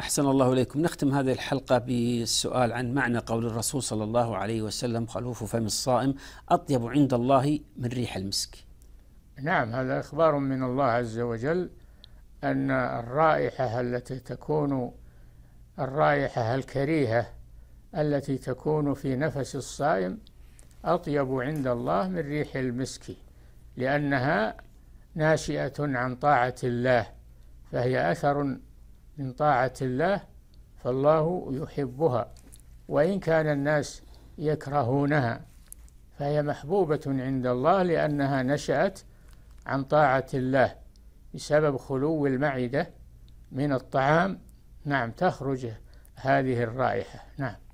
أحسن الله إليكم نختم هذه الحلقة بالسؤال عن معنى قول الرسول صلى الله عليه وسلم خلوف فم الصائم أطيب عند الله من ريح المسك نعم هذا إخبار من الله عز وجل أن الرائحة التي تكون الرائحة الكريهة التي تكون في نفس الصائم أطيب عند الله من ريح المسك لأنها ناشئة عن طاعة الله فهي أثر من طاعة الله فالله يحبها وإن كان الناس يكرهونها فهي محبوبة عند الله لأنها نشأت عن طاعة الله بسبب خلو المعدة من الطعام نعم تخرج هذه الرائحة نعم